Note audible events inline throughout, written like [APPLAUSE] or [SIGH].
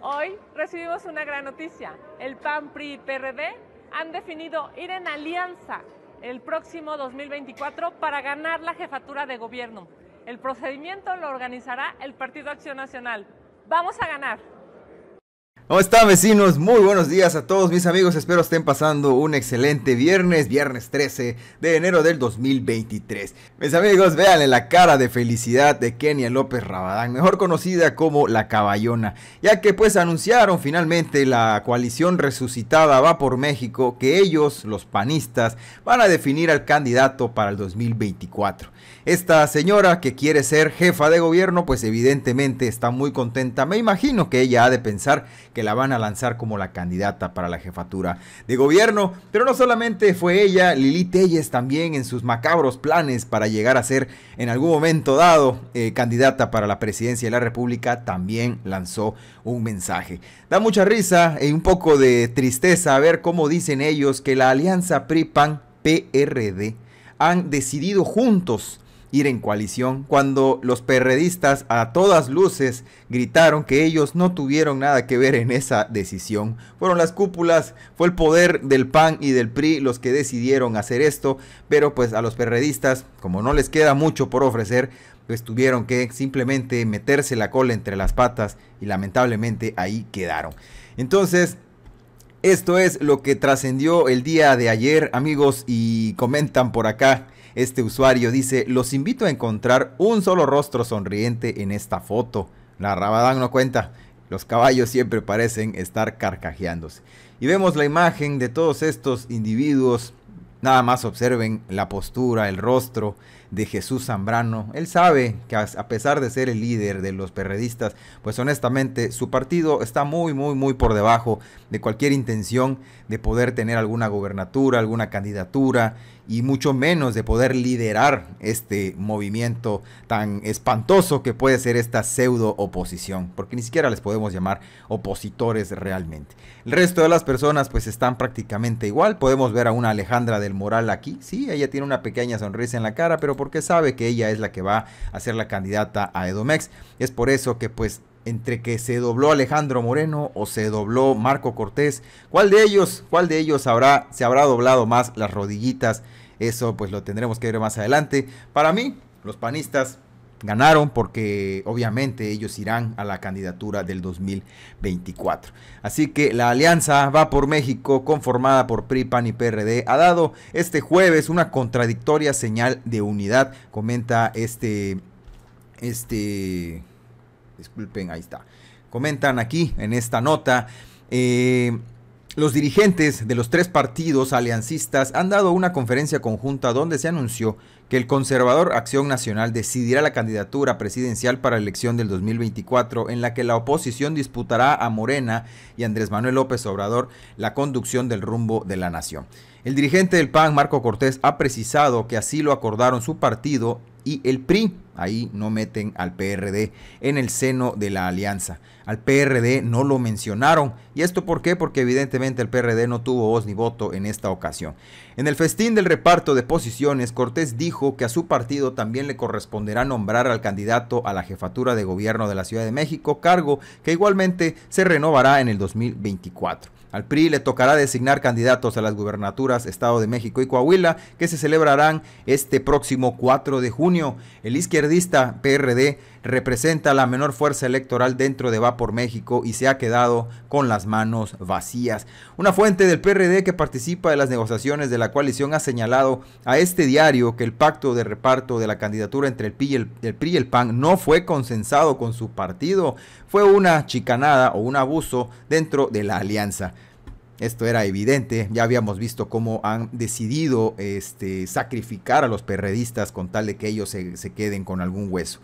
Hoy recibimos una gran noticia. El PAN, PRI y PRD han definido ir en alianza el próximo 2024 para ganar la jefatura de gobierno. El procedimiento lo organizará el Partido Acción Nacional. Vamos a ganar. ¿Cómo están vecinos? Muy buenos días a todos mis amigos, espero estén pasando un excelente viernes, viernes 13 de enero del 2023. Mis amigos, véanle la cara de felicidad de Kenia López Rabadán, mejor conocida como La Caballona, ya que pues anunciaron finalmente la coalición resucitada Va por México que ellos, los panistas, van a definir al candidato para el 2024. Esta señora que quiere ser jefa de gobierno pues evidentemente está muy contenta, me imagino que ella ha de pensar que la van a lanzar como la candidata para la jefatura de gobierno. Pero no solamente fue ella, Lili Telles también en sus macabros planes para llegar a ser en algún momento dado eh, candidata para la presidencia de la República, también lanzó un mensaje. Da mucha risa y un poco de tristeza a ver cómo dicen ellos que la alianza PRI-PAN-PRD han decidido juntos ir en coalición cuando los perredistas a todas luces gritaron que ellos no tuvieron nada que ver en esa decisión. Fueron las cúpulas, fue el poder del PAN y del PRI los que decidieron hacer esto, pero pues a los perredistas, como no les queda mucho por ofrecer, pues tuvieron que simplemente meterse la cola entre las patas y lamentablemente ahí quedaron. Entonces, esto es lo que trascendió el día de ayer, amigos, y comentan por acá este usuario dice, los invito a encontrar un solo rostro sonriente en esta foto. La Rabadán no cuenta, los caballos siempre parecen estar carcajeándose. Y vemos la imagen de todos estos individuos. Nada más observen la postura, el rostro, de Jesús Zambrano. Él sabe que a pesar de ser el líder de los perredistas, pues honestamente su partido está muy, muy, muy por debajo de cualquier intención de poder tener alguna gobernatura, alguna candidatura y mucho menos de poder liderar este movimiento tan espantoso que puede ser esta pseudo oposición, porque ni siquiera les podemos llamar opositores realmente. El resto de las personas pues están prácticamente igual, podemos ver a una Alejandra del Moral aquí, sí, ella tiene una pequeña sonrisa en la cara, pero porque sabe que ella es la que va a ser la candidata a Edomex. Es por eso que pues entre que se dobló Alejandro Moreno o se dobló Marco Cortés, ¿cuál de ellos, cuál de ellos habrá, se habrá doblado más las rodillitas? Eso pues lo tendremos que ver más adelante. Para mí, los panistas Ganaron porque obviamente ellos irán a la candidatura del 2024. Así que la alianza Va por México, conformada por PRIPAN y PRD, ha dado este jueves una contradictoria señal de unidad, comenta este, este, disculpen, ahí está. Comentan aquí en esta nota. Eh, los dirigentes de los tres partidos aliancistas han dado una conferencia conjunta donde se anunció que el conservador Acción Nacional decidirá la candidatura presidencial para la elección del 2024 en la que la oposición disputará a Morena y Andrés Manuel López Obrador la conducción del rumbo de la nación. El dirigente del PAN, Marco Cortés, ha precisado que así lo acordaron su partido y el PRI ahí no meten al PRD en el seno de la alianza. Al PRD no lo mencionaron. ¿Y esto por qué? Porque evidentemente el PRD no tuvo voz ni voto en esta ocasión. En el festín del reparto de posiciones, Cortés dijo que a su partido también le corresponderá nombrar al candidato a la jefatura de gobierno de la Ciudad de México, cargo que igualmente se renovará en el 2024. Al PRI le tocará designar candidatos a las gubernaturas Estado de México y Coahuila que se celebrarán este próximo 4 de junio. El izquierdista PRD representa la menor fuerza electoral dentro de Va por México y se ha quedado con las manos vacías. Una fuente del PRD que participa de las negociaciones de la coalición ha señalado a este diario que el pacto de reparto de la candidatura entre el PRI y el, PAN no fue consensado con su partido, fue una chicanada o un abuso dentro de la alianza. Esto era evidente, ya habíamos visto cómo han decidido este, sacrificar a los perredistas con tal de que ellos se queden con algún hueso.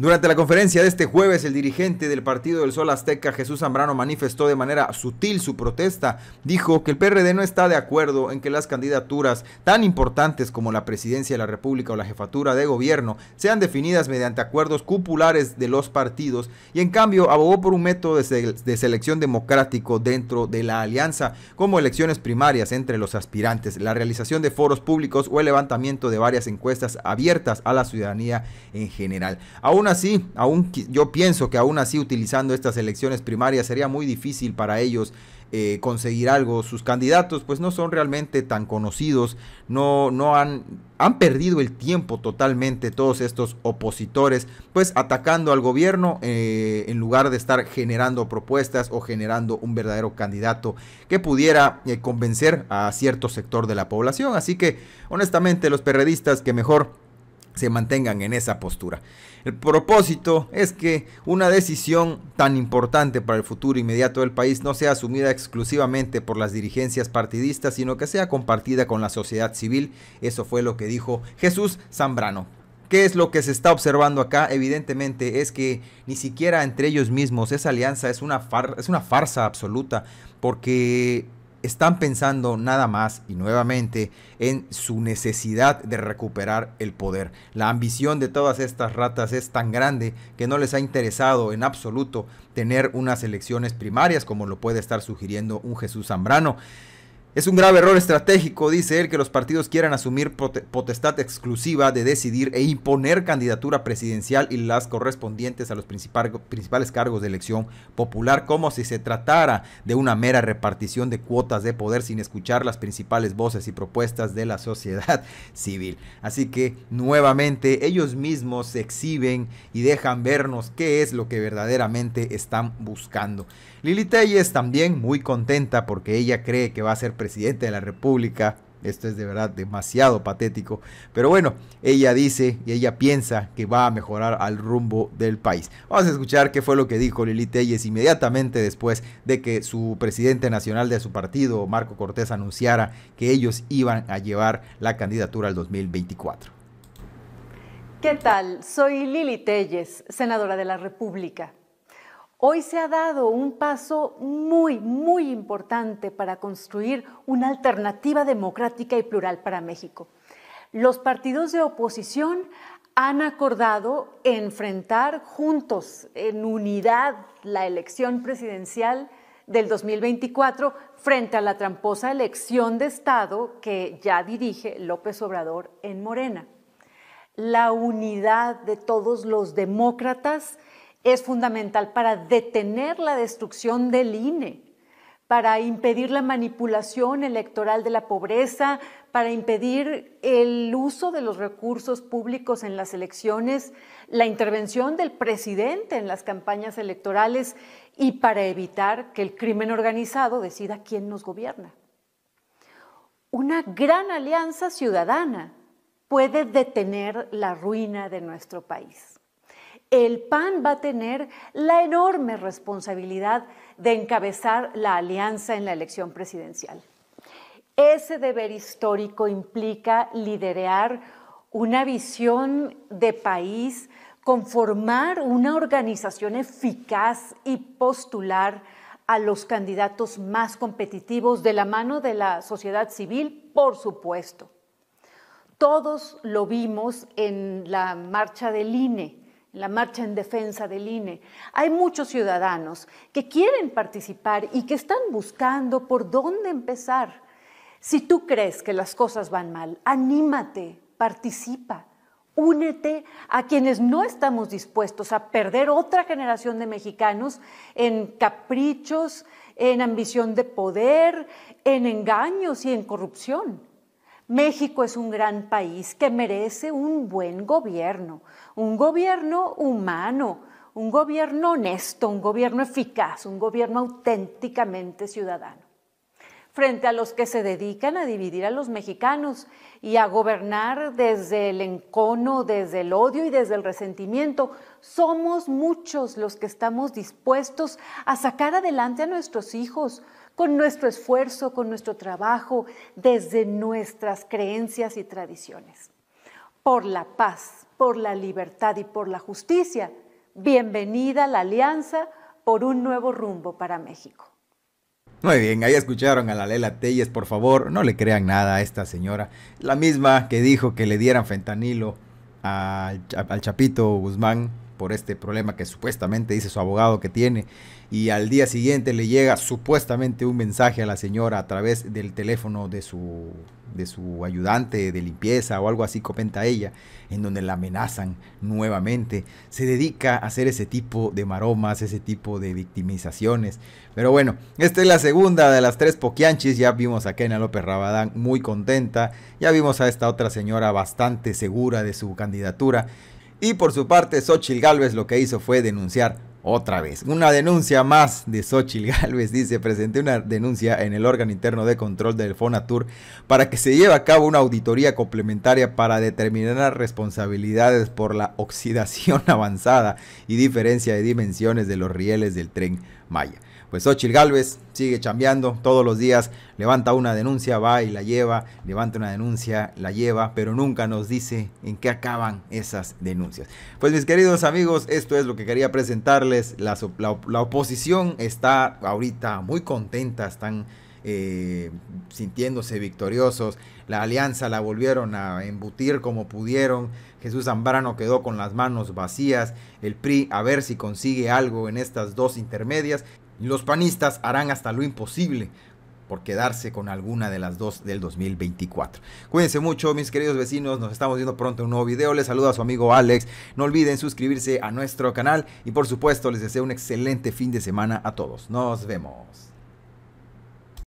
Durante la conferencia de este jueves, el dirigente del Partido del Sol Azteca, Jesús Zambrano, manifestó de manera sutil su protesta. Dijo que el PRD no está de acuerdo en que las candidaturas tan importantes como la presidencia de la República o la jefatura de gobierno sean definidas mediante acuerdos cupulares de los partidos y en cambio abogó por un método de, selección democrático dentro de la alianza, como elecciones primarias entre los aspirantes, la realización de foros públicos o el levantamiento de varias encuestas abiertas a la ciudadanía en general. Aún así, aún yo pienso que aún así utilizando estas elecciones primarias sería muy difícil para ellos eh, conseguir algo. Sus candidatos pues no son realmente tan conocidos, no, no han, han perdido el tiempo totalmente todos estos opositores pues atacando al gobierno eh, en lugar de estar generando propuestas o generando un verdadero candidato que pudiera eh, convencer a cierto sector de la población. Así que honestamente los periodistas que mejor se mantengan en esa postura. El propósito es que una decisión tan importante para el futuro inmediato del país no sea asumida exclusivamente por las dirigencias partidistas, sino que sea compartida con la sociedad civil. Eso fue lo que dijo Jesús Zambrano. ¿Qué es lo que se está observando acá? Evidentemente es que ni siquiera entre ellos mismos esa alianza es una, es una farsa absoluta porque están pensando nada más y nuevamente en su necesidad de recuperar el poder. La ambición de todas estas ratas es tan grande que no les ha interesado en absoluto tener unas elecciones primarias como lo puede estar sugiriendo un Jesús Zambrano. Es un grave error estratégico, dice él, que los partidos quieran asumir potestad exclusiva de decidir e imponer candidatura presidencial y las correspondientes a los principales cargos de elección popular, como si se tratara de una mera repartición de cuotas de poder sin escuchar las principales voces y propuestas de la sociedad [LAUGHS] civil. Así que, nuevamente, ellos mismos se exhiben y dejan vernos qué es lo que verdaderamente están buscando. Lili es también muy contenta porque ella cree que va a ser presidente de la República. Esto es de verdad demasiado patético. Pero bueno, ella dice y ella piensa que va a mejorar al rumbo del país. Vamos a escuchar qué fue lo que dijo Lili Telles inmediatamente después de que su presidente nacional de su partido, Marco Cortés, anunciara que ellos iban a llevar la candidatura al 2024. ¿Qué tal? Soy Lili Telles, senadora de la República. Hoy se ha dado un paso muy, muy importante para construir una alternativa democrática y plural para México. Los partidos de oposición han acordado enfrentar juntos, en unidad, la elección presidencial del 2024 frente a la tramposa elección de Estado que ya dirige López Obrador en Morena. La unidad de todos los demócratas es fundamental para detener la destrucción del INE, para impedir la manipulación electoral de la pobreza, para impedir el uso de los recursos públicos en las elecciones, la intervención del presidente en las campañas electorales y para evitar que el crimen organizado decida quién nos gobierna. Una gran alianza ciudadana puede detener la ruina de nuestro país el PAN va a tener la enorme responsabilidad de encabezar la alianza en la elección presidencial. Ese deber histórico implica liderar una visión de país, conformar una organización eficaz y postular a los candidatos más competitivos de la mano de la sociedad civil, por supuesto. Todos lo vimos en la marcha del INE la marcha en defensa del INE. Hay muchos ciudadanos que quieren participar y que están buscando por dónde empezar. Si tú crees que las cosas van mal, anímate, participa, únete a quienes no estamos dispuestos a perder otra generación de mexicanos en caprichos, en ambición de poder, en engaños y en corrupción. México es un gran país que merece un buen gobierno, un gobierno humano, un gobierno honesto, un gobierno eficaz, un gobierno auténticamente ciudadano. Frente a los que se dedican a dividir a los mexicanos y a gobernar desde el encono, desde el odio y desde el resentimiento, somos muchos los que estamos dispuestos a sacar adelante a nuestros hijos, con nuestro esfuerzo, con nuestro trabajo, desde nuestras creencias y tradiciones. Por la paz, por la libertad y por la justicia, bienvenida la alianza por un nuevo rumbo para México. Muy bien, ahí escucharon a la Lela Telles, por favor, no le crean nada a esta señora, la misma que dijo que le dieran fentanilo al, al Chapito Guzmán por este problema que supuestamente dice su abogado que tiene y al día siguiente le llega supuestamente un mensaje a la señora a través del teléfono de su, de su ayudante de limpieza o algo así, comenta ella, en donde la amenazan nuevamente. Se dedica a hacer ese tipo de maromas, ese tipo de victimizaciones. Pero bueno, esta es la segunda de las tres poquianchis. Ya vimos a Kena López Rabadán muy contenta. Ya vimos a esta otra señora bastante segura de su candidatura. Y por su parte, Xochil Galvez lo que hizo fue denunciar otra vez. Una denuncia más de Xochil Galvez dice, presenté una denuncia en el órgano interno de control del Fonatur para que se lleve a cabo una auditoría complementaria para determinar las responsabilidades por la oxidación [LAUGHS] avanzada y diferencia de dimensiones de los rieles del tren Maya pues Ochil Galvez sigue chambeando todos los días, levanta una denuncia, va y la lleva, levanta una denuncia, la lleva, pero nunca nos dice en qué acaban esas denuncias. Pues mis queridos amigos, esto es lo que quería presentarles. La, oposición está ahorita muy contenta, están... Eh, sintiéndose victoriosos. La alianza la volvieron a embutir como pudieron. Jesús Zambrano quedó con las manos vacías. El PRI a ver si consigue algo en estas dos intermedias. Los panistas harán hasta lo imposible por quedarse con alguna de las dos del 2024. Cuídense mucho, mis queridos vecinos. Nos estamos viendo pronto en un nuevo video. Les saluda a su amigo Alex. No olviden suscribirse a nuestro canal y por supuesto les deseo un excelente fin de semana a todos. Nos vemos.